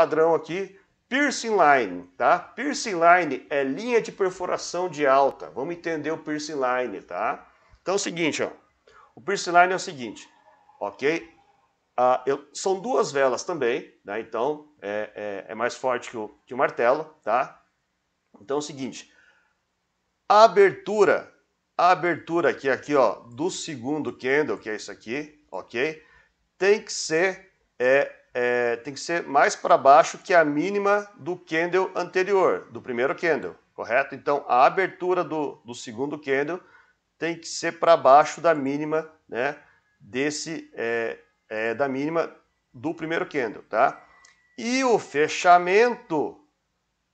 padrão aqui, piercing line, tá? Piercing line é linha de perfuração de alta. Vamos entender o piercing line, tá? Então é o seguinte, ó. O piercing line é o seguinte, ok? Ah, eu, são duas velas também, né? Então é, é, é mais forte que o, que o martelo, tá? Então é o seguinte, a abertura, a abertura aqui, aqui, ó, do segundo candle, que é isso aqui, ok? Tem que ser é, é, tem que ser mais para baixo que a mínima do candle anterior, do primeiro candle, correto? Então, a abertura do, do segundo candle tem que ser para baixo da mínima, né? Desse, é, é, da mínima do primeiro candle, tá? E o fechamento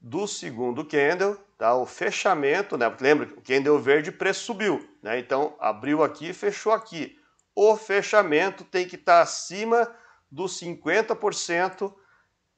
do segundo candle, tá? O fechamento, né? Porque lembra, o candle verde preço subiu, né? Então, abriu aqui e fechou aqui. O fechamento tem que estar tá acima dos 50%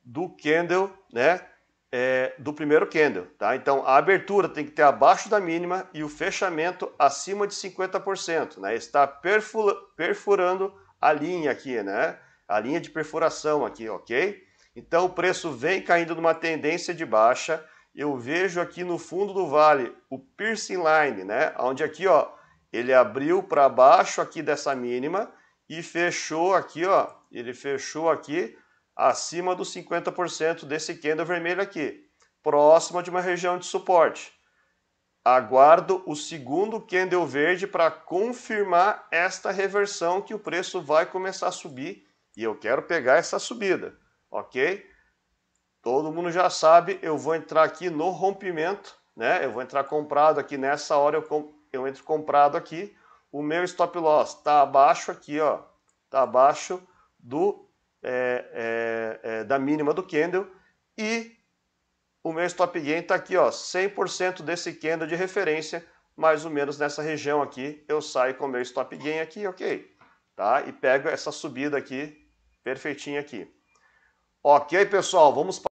do candle, né? É, do primeiro candle, tá? Então a abertura tem que ter abaixo da mínima e o fechamento acima de 50%, né? Está perfurando a linha aqui, né? A linha de perfuração aqui, ok? Então o preço vem caindo numa tendência de baixa. Eu vejo aqui no fundo do vale o piercing line, né? Onde aqui, ó, ele abriu para baixo aqui dessa mínima e fechou aqui, ó, ele fechou aqui acima dos 50% desse candle vermelho aqui, próximo de uma região de suporte. Aguardo o segundo candle verde para confirmar esta reversão que o preço vai começar a subir e eu quero pegar essa subida, ok? Todo mundo já sabe, eu vou entrar aqui no rompimento, né? Eu vou entrar comprado aqui nessa hora, eu, eu entro comprado aqui o meu stop loss está abaixo aqui, ó, está abaixo do é, é, é, da mínima do candle e o meu stop gain está aqui, ó, 100% desse candle de referência, mais ou menos nessa região aqui, eu saio com o meu stop gain aqui, ok? Tá? E pego essa subida aqui, perfeitinha aqui. Ok, pessoal, vamos